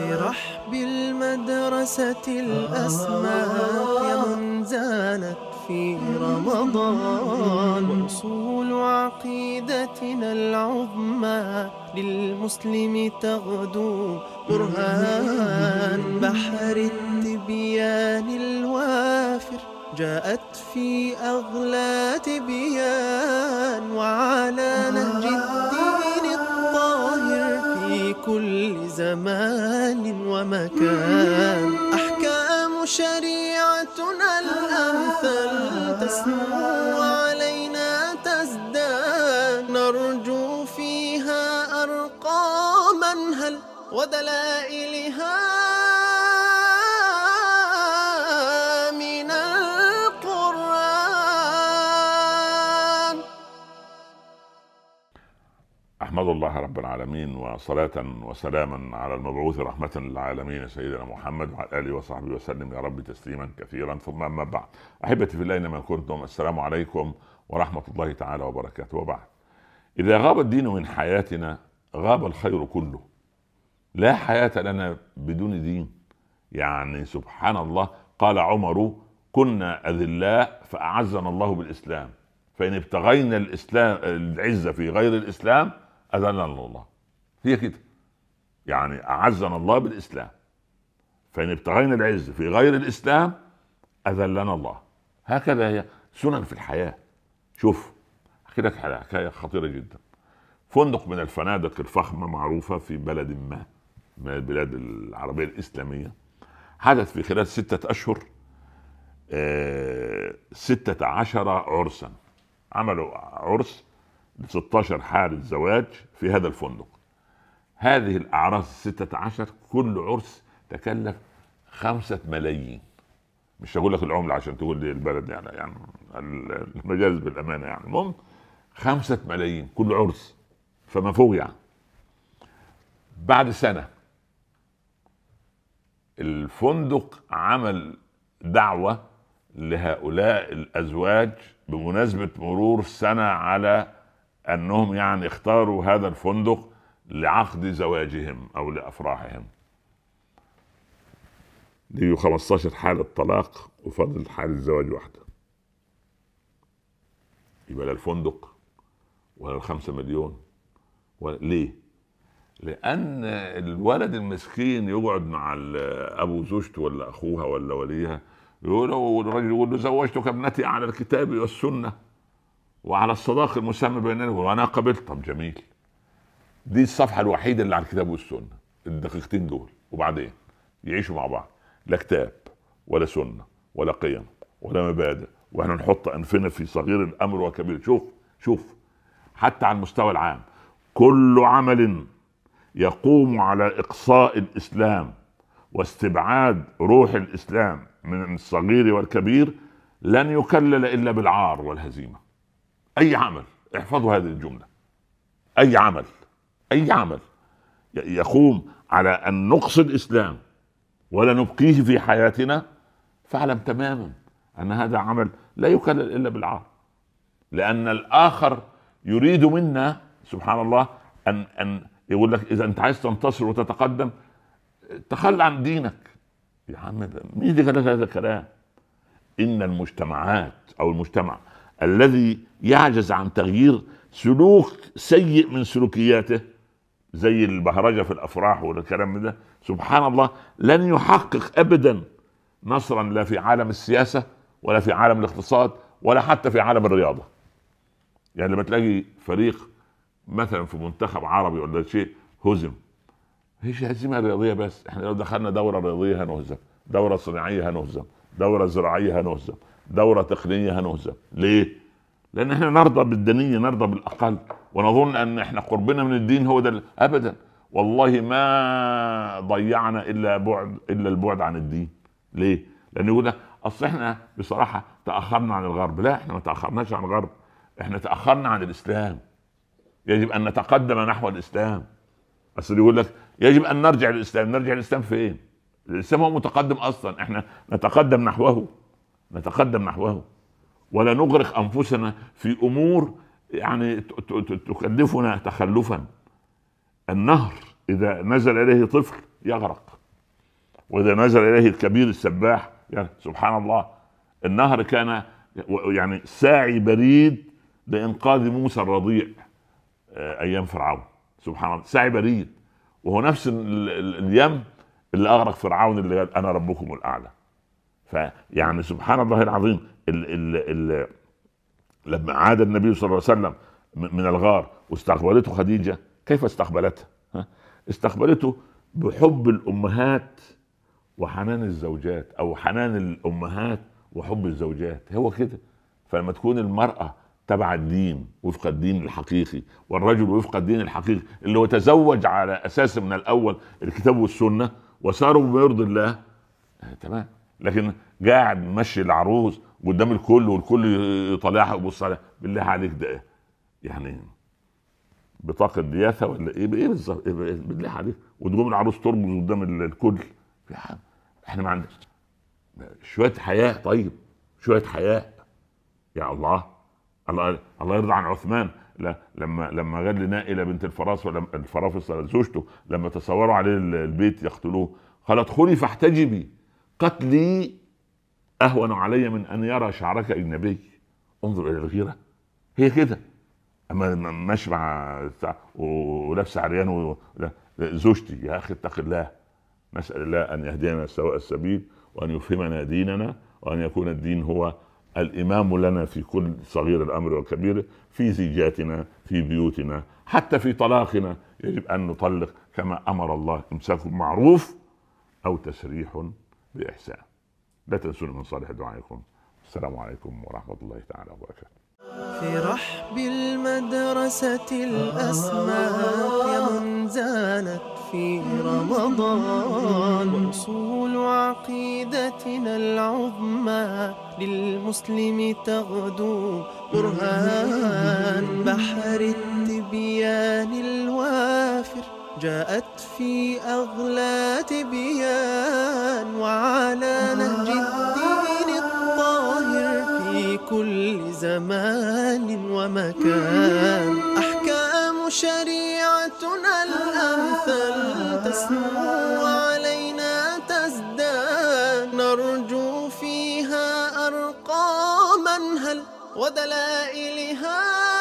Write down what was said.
رحب المدرسة يوم زانت في رمضان وأصول عقيدتنا العظمى للمسلم تغدو برهان بحر التبيان الوافر جاءت في أغلى تبيان وعلى نهج الدين كل زمان ومكان أحكام شريعتنا الأمثل تسمو علينا تزداد نرجو فيها أرقاما هل ودلائلها احمد الله رب العالمين وصلاة وسلاما على المبعوث رحمة للعالمين سيدنا محمد وعلى اله وصحبه وسلم يا رب تسليما كثيرا ثم اما بعد احبتي في الله اينما كنتم السلام عليكم ورحمة الله تعالى وبركاته وبعد اذا غاب الدين من حياتنا غاب الخير كله لا حياة لنا بدون دين يعني سبحان الله قال عمر كنا اذلاء فاعزنا الله بالاسلام فان ابتغينا الاسلام العزه في غير الاسلام اذلنا الله هي كده يعني اعزنا الله بالاسلام فان ابتغينا العز في غير الاسلام اذلنا الله هكذا هي سنن في الحياه شوف احكي لك حكايه خطيره جدا فندق من الفنادق الفخمه معروفه في بلد ما من البلاد العربيه الاسلاميه حدث في خلال ستة أشهر آه، ستة عشر عرسا عملوا عرس ل 16 حالة زواج في هذا الفندق هذه الأعراس الستة عشر كل عرس تكلف خمسة ملايين مش هقول لك العملة عشان تقول لي البلد يعني يعني المجاز بالأمانة يعني المهم خمسة ملايين كل عرس فما فوق يعني بعد سنة الفندق عمل دعوة لهؤلاء الأزواج بمناسبة مرور سنة على انهم يعني اختاروا هذا الفندق لعقد زواجهم او لافراحهم دي 15 حالة طلاق وفضل حالة الزواج واحدة يبقى لا الفندق ولا الخمسة مليون ولا ليه؟ لأن الولد المسكين يقعد مع أبو زوجته ولا أخوها ولا وليها يقول له الراجل يقول له زوجتك ابنتي على الكتاب والسنة وعلى الصداق المسمى بيننا وانا قبلت طب جميل دي الصفحه الوحيده اللي على الكتاب والسنه الدقيقتين دول وبعدين يعيشوا مع بعض لا كتاب ولا سنه ولا قيم ولا مبادئ واحنا نحط انفنا في صغير الامر وكبير شوف شوف حتى على المستوى العام كل عمل يقوم على اقصاء الاسلام واستبعاد روح الاسلام من الصغير والكبير لن يكلل الا بالعار والهزيمه اي عمل احفظوا هذه الجمله اي عمل اي عمل يقوم على ان نقص الاسلام ولا نبقيه في حياتنا فاعلم تماما ان هذا عمل لا يكلل الا بالعار لان الاخر يريد منا سبحان الله ان ان يقول لك اذا انت عايز تنتصر وتتقدم تخلى عن دينك يا عم مين اللي قال لك هذا الكلام ان المجتمعات او المجتمع الذي يعجز عن تغيير سلوك سيء من سلوكياته زي البهرجه في الافراح والكلام من ده سبحان الله لن يحقق ابدا نصرا لا في عالم السياسه ولا في عالم الاقتصاد ولا حتى في عالم الرياضه يعني لما تلاقي فريق مثلا في منتخب عربي ولا شيء هزم هيش هزيمه رياضيه بس احنا لو دخلنا دوره رياضيه هنهزم دوره صناعيه هنهزم دوره زراعيه هنهزم دوره تقنيه هنهزم ليه لان احنا نرضى بالدنيه نرضى بالاقل ونظن ان احنا قربنا من الدين هو ده دل... ابدا والله ما ضيعنا الا بعد الا البعد عن الدين ليه لان يقول لك اصل احنا بصراحه تاخرنا عن الغرب لا احنا ما تاخرناش عن الغرب احنا تاخرنا عن الاسلام يجب ان نتقدم نحو الاسلام اصل يقول لك يجب ان نرجع للاسلام نرجع للاسلام فين الاسلام هو متقدم اصلا احنا نتقدم نحوه نتقدم نحوه ولا نغرق انفسنا في امور يعني تكلفنا تخلفا النهر اذا نزل اليه طفل يغرق واذا نزل اليه الكبير السباح يعني سبحان الله النهر كان يعني ساعي بريد لانقاذ موسى الرضيع آه، ايام فرعون سبحان الله ساعي بريد وهو نفس اليم اللي اغرق فرعون اللي قال انا ربكم الاعلى فيعني سبحان الله العظيم الـ الـ الـ لما عاد النبي صلى الله عليه وسلم من الغار واستقبلته خديجه كيف استقبلته؟ استقبلته بحب الامهات وحنان الزوجات او حنان الامهات وحب الزوجات هو كده فلما تكون المراه تبع الدين وفق الدين الحقيقي والرجل وفق الدين الحقيقي اللي هو تزوج على اساس من الاول الكتاب والسنه وصاروا بيرضي الله آه تمام لكن قاعد ماشي العروس قدام الكل والكل يطالعها ويبص عليها بالله عليك ده ايه؟ يعني بطاقه ضيافه ولا ايه إيه, ايه بالظبط بالله عليك وتقوم العروس ترمز قدام الكل احنا ما عندناش شويه حياه طيب شويه حياه يا الله الله الله يرضى عن عثمان لا لما لما قال نائله بنت الفراس ولما زوجته لما تصوروا عليه البيت يقتلوه قال ادخلي فاحتجبي قتلي اهون علي من ان يرى شعرك اجنبي انظر الى الغيره هي كده اما ماشي مع ولابس عريان زوجتي يا اخي اتق الله نسال الله ان يهدينا سواء السبيل وان يفهمنا ديننا وان يكون الدين هو الامام لنا في كل صغير الامر وكبيره في زيجاتنا في بيوتنا حتى في طلاقنا يجب ان نطلق كما امر الله امساك معروف او تسريح بإحسان لا تنسونا من صالح دعائكم السلام عليكم ورحمة الله تعالى وبركاته في رحب المدرسة من زانت في رمضان أصول عقيدتنا العظمى للمسلم تغدو برهان بحر التبيان الوافر جاءت في أغلى تبيان وعلى نهج الدين الطاهر في كل زمان ومكان أحكام شريعتنا الأمثل تسمو وعلينا تزدان نرجو فيها أرقاما هل ودلائلها